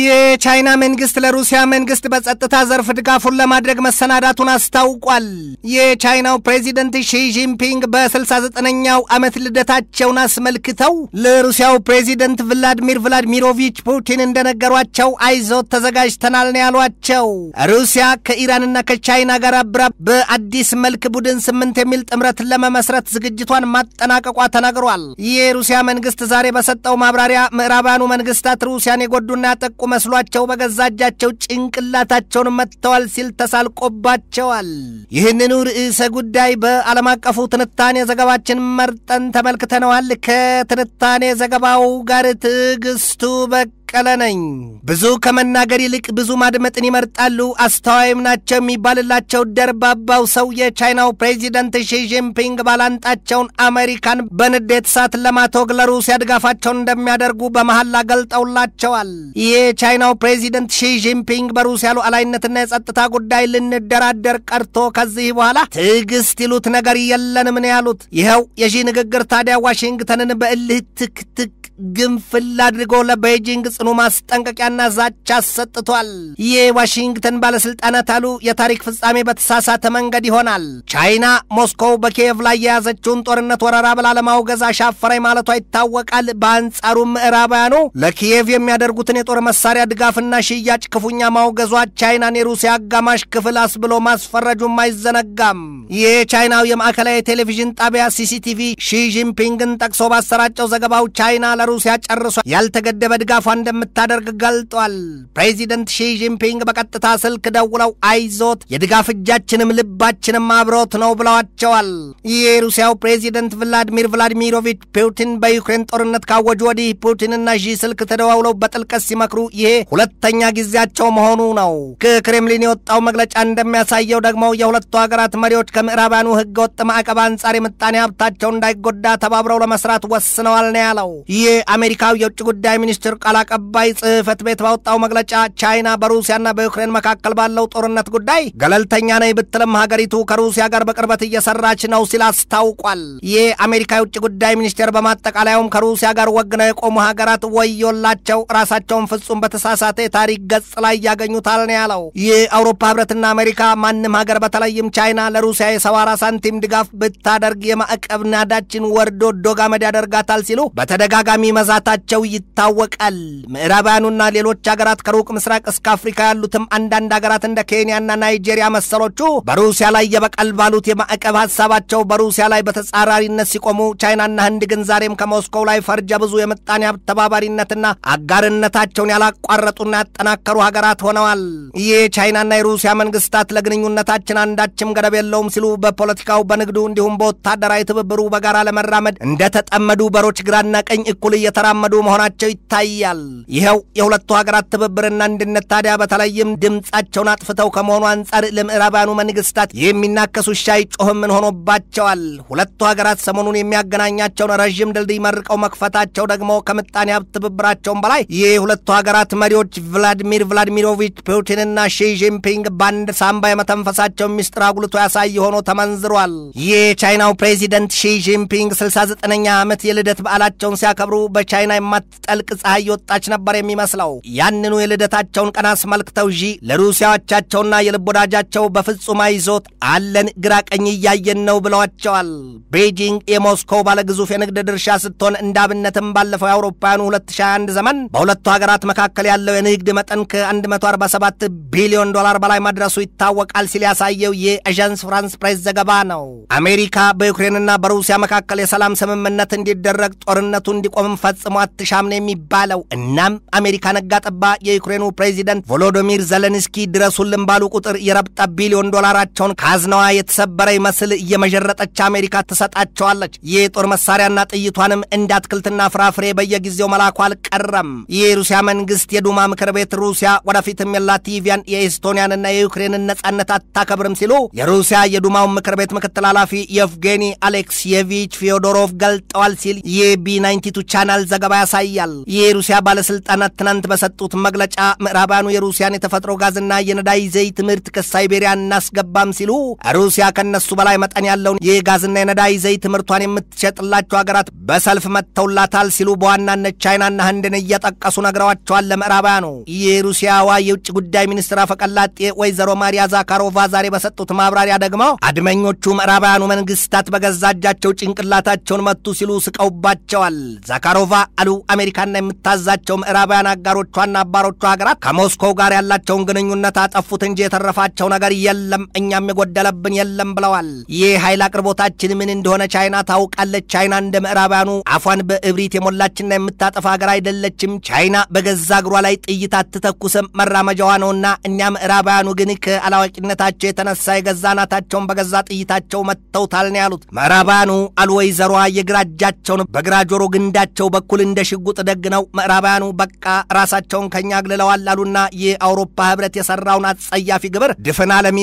የቻይና መንግስት ለሩሲያ መንግስት በጸጥታ ዘርፍ ድጋፉን ለማድረግ መሰናዳቱን አስታውቋል። የቻይናው ፕሬዚደንት ሺጂንፒንግ በ69ኛው ዓመት ልደታቸውን አስመልክተው ለሩሲያው ፕሬዚደንት ቭላድሚር ቭላድሚሮቪች ፑቲን እንደነገሯቸው አይዞት ተዘጋጅተናል ነው ያሏቸው። ሩሲያ ከኢራንና ከቻይና ጋር አብራ በአዲስ መልክ ቡድን ስምንት የሚል ጥምረትን ለመመስረት ዝግጅቷን ማጠናቀቋ ተናግሯል። የሩሲያ መንግስት ዛሬ በሰጠው ማብራሪያ ምዕራባኑ መንግስታት ሩሲያን የጎዱና የተጠቁ መስሏቸው በገዛ እጃቸው ጭንቅላታቸውን መጥተዋል ሲል ተሳልቆባቸዋል። ይህንኑ ርዕሰ ጉዳይ በዓለም አቀፉ ትንታኔ ዘገባችን መርጠን ተመልክተነዋል። ከትንታኔ ዘገባው ጋር ትዕግስቱ በቅ በቀለ ነኝ። ብዙ ከመናገር ይልቅ ብዙ ማድመጥን ይመርጣሉ፣ አስተዋይም ናቸው የሚባልላቸው ደርባባው ሰው የቻይናው ፕሬዚደንት ሺጂንፒንግ ባላንጣቸውን አሜሪካን በንዴት እሳት ለማቶግ ለሩሲያ ድጋፋቸውን እንደሚያደርጉ በመሐላ ገልጠውላቸዋል። ይህ የቻይናው ፕሬዚደንት ሺጂንፒንግ በሩሲያ ሉዓላዊነትና የጸጥታ ጉዳይ ልንደራደር ቀርቶ ከዚህ በኋላ ትዕግስት ይሉት ነገር የለንም ነው ያሉት። ይኸው የሺ ንግግር ታዲያ ዋሽንግተንን በእልህ ትክትክ ግንፍል አድርጎ ለቤጂንግ ጽኑ ማስጠንቀቂያና ዛቻ ሰጥቷል። የዋሽንግተን ባለስልጣናት አሉ የታሪክ ፍጻሜ በተሳሳተ መንገድ ይሆናል። ቻይና ሞስኮው በኪየቭ ላይ የያዘችውን ጦርነት ወረራ ብላ ለማውገዝ አሻፈረኝ ማለቷ ይታወቃል። በአንጻሩ ምዕራባውያኑ ለኪየቭ የሚያደርጉትን የጦር መሳሪያ ድጋፍና ሽያጭ ክፉኛ ማውገዟ ቻይናን የሩሲያ አጋማሽ ክፍል አስብሎ ማስፈረጁም አይዘነጋም። የቻይናው የማዕከላዊ ቴሌቪዥን ጣቢያ ሲሲቲቪ ሺጂንፒንግን ጠቅሶ ባሰራጨው ዘገባው ቻይና ሩሲያ ጨርሷ ያልተገደበ ድጋፏ እንደምታደርግ ገልጧል። ፕሬዚደንት ሺ ጂንፒንግ በቀጥታ ስልክ ደውለው አይዞት፣ የድጋፍ እጃችንም ልባችንም አብሮት ነው ብለዋቸዋል። ይህ የሩሲያው ፕሬዚደንት ቭላዲሚር ቭላዲሚሮቪች ፑቲን በዩክሬን ጦርነት ካወጁ ወዲህ ፑቲንና ሺ ስልክ ተደዋውለው በጥልቀት ሲመክሩ ይሄ ሁለተኛ ጊዜያቸው መሆኑ ነው። ከክሬምሊን የወጣው መግለጫ እንደሚያሳየው ደግሞ የሁለቱ ሀገራት መሪዎች ከምዕራባኑ ወጥ ማዕቀብ አንጻር የምጣኔ ሀብታቸው እንዳይጎዳ ተባብረው ለመስራት ወስነዋል ነው ያለው። ይህ የአሜሪካው የውጭ ጉዳይ ሚኒስትር ቃል አቀባይ ጽህፈት ቤት ባወጣው መግለጫ ቻይና በሩሲያና በዩክሬን መካከል ባለው ጦርነት ጉዳይ ገለልተኛ ነኝ ብትልም ሀገሪቱ ከሩሲያ ጋር በቅርበት እየሰራች ነው ሲል አስታውቋል። የአሜሪካ የውጭ ጉዳይ ሚኒስቴር በማጠቃለያውም ከሩሲያ ጋር ወግነው የቆሙ ሀገራት ወዮላቸው፣ ራሳቸውን ፍጹም በተሳሳተ የታሪክ ገጽ ላይ ያገኙታል ነው ያለው። የአውሮፓ ህብረትና አሜሪካ ማንም ሀገር በተለይም ቻይና ለሩሲያ የሰባ ሳንቲም ድጋፍ ብታደርግ የማዕቀብ ናዳችን ወርዶ ዶጋመድ ያደርጋታል ሲሉ በተደጋጋሚ ተሸካሚ መዛታቸው ይታወቃል። ምዕራባያኑና ሌሎች ሀገራት ከሩቅ ምስራቅ እስከ አፍሪካ ያሉትም አንዳንድ ሀገራት እንደ ኬንያና ናይጄሪያ መሰሎቹ በሩሲያ ላይ የበቀል ባሉት የማዕቀብ ሀሳባቸው በሩሲያ ላይ በተጻራሪነት ሲቆሙ፣ ቻይናና ህንድ ግን ዛሬም ከሞስኮው ላይ ፈርጀ ብዙ የምጣኔ ሀብት ተባባሪነትና አጋርነታቸውን ያላቋረጡና ያጠናከሩ ሀገራት ሆነዋል። ይህ የቻይናና የሩሲያ መንግስታት ለግንኙነታችን አንዳችም ገደብ የለውም ሲሉ በፖለቲካው፣ በንግዱ እንዲሁም በወታደራዊ ትብብሩ በጋራ ለመራመድ እንደተጠመዱ በሮች ግራና ቀኝ እኩል በኩል እየተራመዱ መሆናቸው ይታያል። ይኸው የሁለቱ ሀገራት ትብብርና አንድነት ታዲያ በተለይም ድምፃቸውን አጥፍተው ከመሆኑ አንጻር ለምዕራባኑ መንግስታት የሚናከሱ ሻይ ጮህም ምን ሆኖባቸዋል። ሁለቱ ሀገራት ሰሞኑን የሚያገናኛቸውን ረዥም ድልድይ መርቀው መክፈታቸው ደግሞ ከምጣኔ ሀብት ትብብራቸውን በላይ የሁለቱ ሀገራት መሪዎች ቭላዲሚር ቭላዲሚሮቪች ፑቲንና ሺ ጂንፒንግ በአንድ ሳምባ የመተንፈሳቸውን ሚስጥር አጉልቶ ያሳይ ሆኖ ተመንዝሯል። የቻይናው ፕሬዚደንት ሺ ጂንፒንግ 69ኛ ዓመት የልደት በዓላቸውን ሲያከብሩ በቻይና የማትጠልቅ ፀሐይ የወጣች ነበር የሚመስለው። ያንኑ የልደታቸውን ቀን አስመልክተው ዢ ለሩሲያዎቻቸውና የልብ ወዳጃቸው በፍጹም አይዞት አለን፣ ግራ ቀኝ እያየን ነው ብለዋቸዋል። ቤጂንግ የሞስኮ ባለግዙፍ የንግድ ድርሻ ስትሆን እንደ አብነትም ባለፈው የአውሮፓውያኑ 2021 ዘመን በሁለቱ ሀገራት መካከል ያለው የንግድ መጠን ከ147 ቢሊዮን ዶላር በላይ መድረሱ ይታወቃል ሲል ያሳየው የአዣንስ ፍራንስ ፕሬስ ዘገባ ነው። አሜሪካ በዩክሬንና በሩሲያ መካከል የሰላም ስምምነት እንዲደረግ ጦርነቱ እንዲቆም ሰላምም ፈጽሞ አትሻም ነው የሚባለው። እናም አሜሪካ ነጋ ጠባ የዩክሬኑ ፕሬዚደንት ቮሎዶሚር ዘለንስኪ ድረሱልን ባሉ ቁጥር የረብጠ ቢሊዮን ዶላራቸውን ካዝነዋ የተሰበረ ይመስል እየመዠረጠች አሜሪካ ትሰጣቸዋለች። የጦር መሳሪያና ጥይቷንም እንደ አትክልትና ፍራፍሬ በየጊዜው መላኩ አልቀረም። የሩሲያ መንግስት የዱማ ምክር ቤት ሩሲያ ወደፊትም የላቲቪያን የኤስቶኒያንና የዩክሬንን ነጻነት አታከብርም ሲሉ የሩሲያ የዱማውን ምክር ቤት ምክትል ኃላፊ የቭጌኒ አሌክስየቪች ፊዮዶሮቭ ገልጠዋል ሲል የቢ ናይንቲ ቱ ቻናል ዘገባ ያሳያል። የሩሲያ ባለስልጣናት ትናንት በሰጡት መግለጫ ምዕራባኑ የሩሲያን የተፈጥሮ ጋዝና የነዳጅ ዘይት ምርት ከሳይቤሪያ እናስገባም ሲሉ ሩሲያ ከነሱ በላይ መጠን ያለውን የጋዝና የነዳጅ ዘይት ምርቷን የምትሸጥላቸው ሀገራት በሰልፍ መጥተውላታል ሲሉ በዋናነት ቻይናና ህንድን እየጠቀሱ ነግረዋቸዋል። ለምዕራባውያኑ የሩሲያዋ የውጭ ጉዳይ ሚኒስትር አፈቀላጤ ወይዘሮ ማሪያ ዛካሮቫ ዛሬ በሰጡት ማብራሪያ ደግሞ አድመኞቹ ምዕራባውያኑ መንግስታት በገዛ እጃቸው ጭንቅላታቸውን መቱ ሲሉ ስቀውባቸዋል። ሻሮቫ አሉ አሜሪካና የምታዛቸው ምዕራባውያን አጋሮቿና አባሮቿ ሀገራት ከሞስኮው ጋር ያላቸውን ግንኙነት አጠፉት እንጂ የተረፋቸው ነገር የለም፣ እኛም የጎደለብን የለም ብለዋል። ይህ ኃይል አቅርቦታችን ምን እንደሆነ ቻይና ታውቃለች። ቻይና እንደ ምዕራባውያኑ አፏን በእብሪት የሞላችና የምታጠፋ ሀገር አይደለችም። ቻይና በገዛ እግሯ ላይ ጥይት አትተኩስም፣ መራመጃዋ ነውና። እኛ ምዕራባውያኑ ግን ከአላዋቂነታቸው የተነሳ የገዛ ናታቸውን በገዛ ጥይታቸው መጥተውታል ነው ያሉት ምዕራባውያኑ አሉ። ወይዘሯ የግራ እጃቸውን በግራ ጆሮ ግንዳቸው በራሳቸው በኩል እንደ ሽጉጥ ደግ ነው። ምዕራባውያኑ በቃ ራሳቸውን ከኛ አግልለዋል አሉና የአውሮፓ ህብረት የሰራውን አጸያፊ ግብር ድፍን ዓለም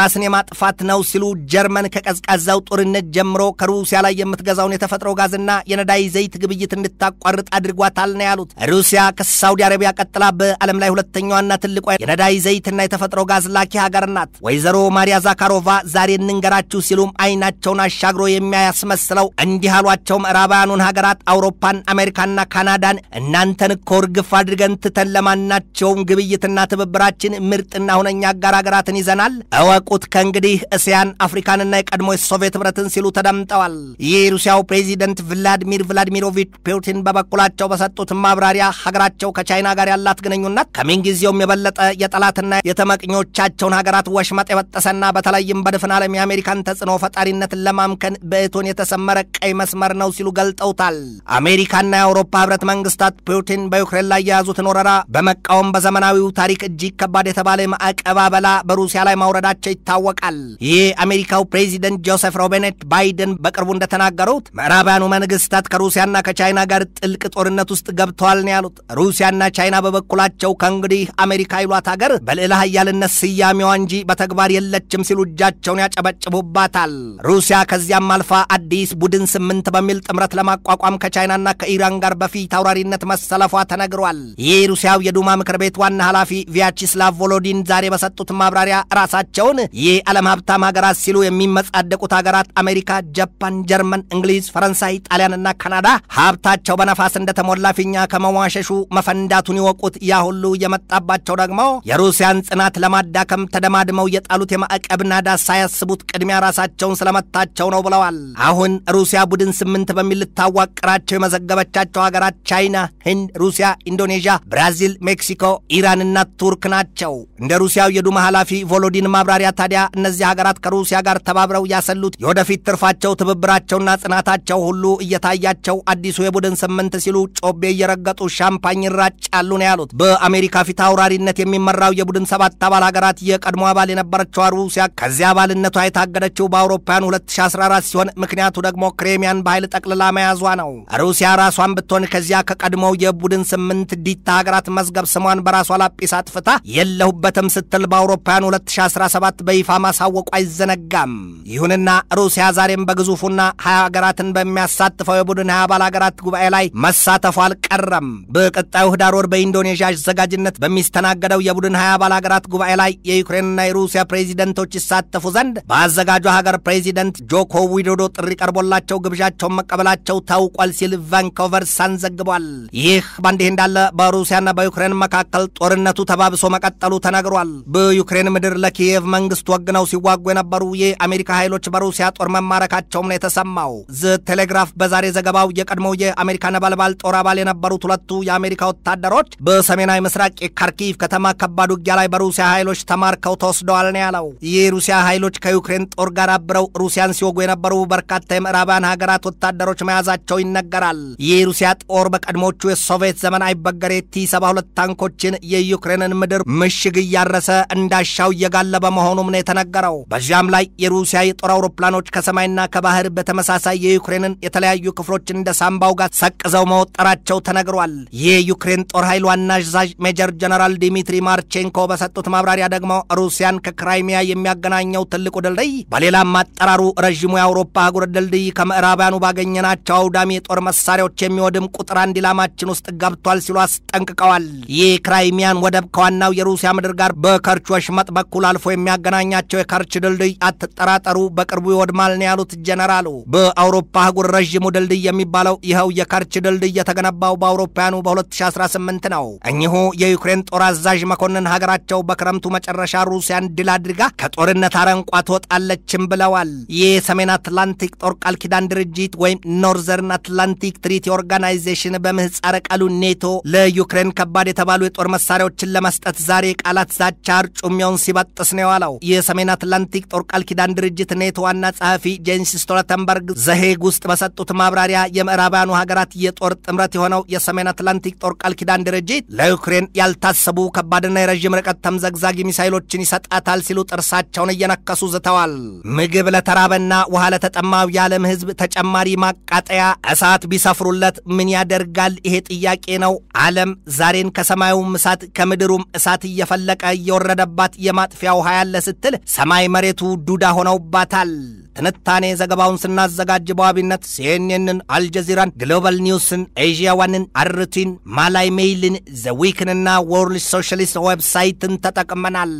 ራስን የማጥፋት ነው ሲሉ ጀርመን ከቀዝቃዛው ጦርነት ጀምሮ ከሩሲያ ላይ የምትገዛውን የተፈጥሮ ጋዝና የነዳይ ዘይት ግብይት እንድታቋርጥ አድርጓታል ነው ያሉት። ሩሲያ ከሳውዲ አረቢያ ቀጥላ በዓለም ላይ ሁለተኛዋና ትልቋ የነዳይ ዘይትና የተፈጥሮ ጋዝ ላኪ ሀገር ናት። ወይዘሮ ማሪያ ዛካሮቫ ዛሬ እንንገራችሁ ሲሉም አይናቸውን አሻግሮ የሚያስመስለው እንዲህ አሏቸው። ምዕራባውያኑን ሀገራት አውሮ አውሮፓን፣ አሜሪካና ካናዳን እናንተን ኮርግፍ አድርገን ትተን ለማናቸውም ግብይትና ትብብራችን ምርጥና ሁነኛ አጋር ሀገራትን ይዘናል። እወቁት። ከእንግዲህ እስያን፣ አፍሪካንና የቀድሞ የሶቪየት ህብረትን ሲሉ ተደምጠዋል። ይህ ሩሲያው ፕሬዚደንት ቭላዲሚር ቭላዲሚሮቪች ፑቲን በበኩላቸው በሰጡት ማብራሪያ ሀገራቸው ከቻይና ጋር ያላት ግንኙነት ከምንጊዜውም የበለጠ የጠላትና የተመቅኞቻቸውን ሀገራት ወሽመጥ የበጠሰና በተለይም በድፍን ዓለም የአሜሪካን ተጽዕኖ ፈጣሪነትን ለማምከን በእቶን የተሰመረ ቀይ መስመር ነው ሲሉ ገልጠውታል። አሜሪካና የአውሮፓ ህብረት መንግስታት ፑቲን በዩክሬን ላይ የያዙትን ወረራ በመቃወም በዘመናዊው ታሪክ እጅግ ከባድ የተባለ ማዕቀብ አበላ በሩሲያ ላይ ማውረዳቸው ይታወቃል። ይህ አሜሪካው ፕሬዚደንት ጆሴፍ ሮቤኔት ባይደን በቅርቡ እንደተናገሩት ምዕራባውያኑ መንግስታት ከሩሲያና ከቻይና ጋር ጥልቅ ጦርነት ውስጥ ገብተዋል ነው ያሉት። ሩሲያና ቻይና በበኩላቸው ከእንግዲህ አሜሪካ ይሏት ሀገር በልዕለ ኃያልነት ስያሜዋ እንጂ በተግባር የለችም ሲሉ እጃቸውን ያጨበጭቡባታል። ሩሲያ ከዚያም አልፋ አዲስ ቡድን ስምንት በሚል ጥምረት ለማቋቋም ከቻ ከቻይናና ከኢራን ጋር በፊት አውራሪነት መሰለፏ ተነግሯል። ይህ ሩሲያው የዱማ ምክር ቤት ዋና ኃላፊ ቪያችስላቭ ቮሎዲን ዛሬ በሰጡት ማብራሪያ ራሳቸውን ይህ ዓለም ሀብታም ሀገራት ሲሉ የሚመጻደቁት ሀገራት አሜሪካ፣ ጃፓን፣ ጀርመን፣ እንግሊዝ፣ ፈረንሳይ፣ ጣሊያንና ካናዳ ሀብታቸው በነፋስ እንደተሞላ ፊኛ ከመሟሸሹ መፈንዳቱን ይወቁት። ያ ሁሉ የመጣባቸው ደግሞ የሩሲያን ጽናት ለማዳከም ተደማድመው የጣሉት የማዕቀብ ናዳ ሳያስቡት ቅድሚያ ራሳቸውን ስለመታቸው ነው ብለዋል። አሁን ሩሲያ ቡድን ስምንት በሚል ልታዋቅራቸው መሆናቸው የመዘገበቻቸው ሀገራት ቻይና፣ ህንድ፣ ሩሲያ፣ ኢንዶኔዥያ፣ ብራዚል፣ ሜክሲኮ፣ ኢራንና ቱርክ ናቸው። እንደ ሩሲያው የዱማ ኃላፊ ቮሎዲን ማብራሪያ ታዲያ እነዚህ ሀገራት ከሩሲያ ጋር ተባብረው ያሰሉት የወደፊት ትርፋቸው ትብብራቸውና ጽናታቸው ሁሉ እየታያቸው አዲሱ የቡድን ስምንት ሲሉ ጮቤ እየረገጡ ሻምፓኝ ይራጫሉ ነው ያሉት። በአሜሪካ ፊት አውራሪነት የሚመራው የቡድን ሰባት አባል ሀገራት የቀድሞ አባል የነበረችው ሩሲያ ከዚህ አባልነቷ የታገደችው በአውሮፓውያን 2014 ሲሆን ምክንያቱ ደግሞ ክሬሚያን በኃይል ጠቅልላ መያዟ ነው። ሩሲያ ራሷን ብትሆን ከዚያ ከቀድሞው የቡድን ስምንት ዲታ ሀገራት መዝገብ ስሟን በራሷ ላጲስ አጥፍታ የለሁበትም ስትል በአውሮፓውያን 2017 በይፋ ማሳወቁ አይዘነጋም። ይሁንና ሩሲያ ዛሬም በግዙፉና ሀያ ሀገራትን በሚያሳትፈው የቡድን ሀያ አባል ሀገራት ጉባኤ ላይ መሳተፉ አልቀረም። በቀጣዩ ህዳር ወር በኢንዶኔዥያ አዘጋጅነት በሚስተናገደው የቡድን ሀያ አባል ሀገራት ጉባኤ ላይ የዩክሬንና የሩሲያ ፕሬዚደንቶች ይሳተፉ ዘንድ በአዘጋጇ ሀገር ፕሬዚደንት ጆኮ ዊዶዶ ጥሪ ቀርቦላቸው ግብዣቸውን መቀበላቸው ታውቋል ሲል ሲል ቫንኮቨር ሳን ዘግቧል። ይህ በእንዲህ እንዳለ በሩሲያና በዩክሬን መካከል ጦርነቱ ተባብሶ መቀጠሉ ተነግሯል። በዩክሬን ምድር ለኪየቭ መንግስት ወግነው ሲዋጉ የነበሩ የአሜሪካ ኃይሎች በሩሲያ ጦር መማረካቸውም ነው የተሰማው። ዘ ቴሌግራፍ በዛሬ ዘገባው የቀድሞው የአሜሪካ ነበልባል ጦር አባል የነበሩት ሁለቱ የአሜሪካ ወታደሮች በሰሜናዊ ምስራቅ የካርኪቭ ከተማ ከባድ ውጊያ ላይ በሩሲያ ኃይሎች ተማርከው ተወስደዋል ነው ያለው። የሩሲያ ኃይሎች ከዩክሬን ጦር ጋር አብረው ሩሲያን ሲወጉ የነበሩ በርካታ የምዕራባን ሀገራት ወታደሮች መያዛቸው ይነገራል። ይናገራል። የሩሲያ ጦር በቀድሞቹ የሶቪየት ዘመን አይበገሬ ቲ 72 ታንኮችን የዩክሬንን ምድር ምሽግ እያረሰ እንዳሻው እየጋለበ መሆኑም ነው የተነገረው። በዚያም ላይ የሩሲያ የጦር አውሮፕላኖች ከሰማይና ከባህር በተመሳሳይ የዩክሬንን የተለያዩ ክፍሎች እንደ ሳምባው ጋር ሰቅዘው መወጠራቸው ተነግሯል። የዩክሬን ጦር ኃይል ዋና አዛዥ ሜጀር ጀነራል ዲሚትሪ ማርቼንኮ በሰጡት ማብራሪያ ደግሞ ሩሲያን ከክራይሚያ የሚያገናኘው ትልቁ ድልድይ፣ በሌላም አጠራሩ ረዥሙ የአውሮፓ አህጉር ድልድይ ከምዕራባያኑ ባገኘናቸው አውዳሚ የጦር መሳሪያዎች የሚወድም ቁጥር አንድ ኢላማችን ውስጥ ገብቷል ሲሉ አስጠንቅቀዋል። ይህ ክራይሚያን ወደብ ከዋናው የሩሲያ ምድር ጋር በከርች ወሽመጥ በኩል አልፎ የሚያገናኛቸው የከርች ድልድይ አትጠራጠሩ፣ በቅርቡ ይወድማል ነው ያሉት ጀነራሉ። በአውሮፓ አህጉር ረዥሙ ድልድይ የሚባለው ይኸው የከርች ድልድይ የተገነባው በአውሮፓውያኑ በ2018 ነው። እኚሁ የዩክሬን ጦር አዛዥ መኮንን ሀገራቸው በክረምቱ መጨረሻ ሩሲያን ድል አድርጋ ከጦርነት አረንቋ ትወጣለችም ብለዋል። ይህ የሰሜን አትላንቲክ ጦር ቃል ኪዳን ድርጅት ወይም ኖርዘርን አትላንቲክ አትላንቲክ ትሪቲ ኦርጋናይዜሽን በምህጻረ ቃሉ ኔቶ ለዩክሬን ከባድ የተባሉ የጦር መሳሪያዎችን ለመስጠት ዛሬ ቃላት ዛቻ አርጩሜውን ሲበጥስ ነው የዋለው። የሰሜን አትላንቲክ ጦር ቃል ኪዳን ድርጅት ኔቶ ዋና ጸሐፊ ጄንስ ስቶልተንበርግ ዘሄግ ውስጥ በሰጡት ማብራሪያ የምዕራባውያኑ ሀገራት የጦር ጥምረት የሆነው የሰሜን አትላንቲክ ጦር ቃል ኪዳን ድርጅት ለዩክሬን ያልታሰቡ ከባድና የረዥም ርቀት ተምዘግዛጊ ሚሳይሎችን ይሰጣታል ሲሉ ጥርሳቸውን እየነከሱ ዝተዋል። ምግብ ለተራበና ውሃ ለተጠማው የዓለም ህዝብ ተጨማሪ ማቃጠያ እሳት ቢሰፍሩለት ምን ያደርጋል? ይሄ ጥያቄ ነው። ዓለም ዛሬን ከሰማዩም እሳት ከምድሩም እሳት እየፈለቀ እየወረደባት የማጥፊያ ውሃ ያለ ስትል ሰማይ መሬቱ ዱዳ ሆነውባታል። ትንታኔ ዘገባውን ስናዘጋጅ በዋቢነት ሲኤንኤንን፣ አልጀዚራን፣ ግሎባል ኒውስን፣ ኤዥያ ዋንን፣ አርቲን፣ ማላይ ሜይልን፣ ዘዊክንና ወርልድ ሶሻሊስት ዌብሳይትን ተጠቅመናል።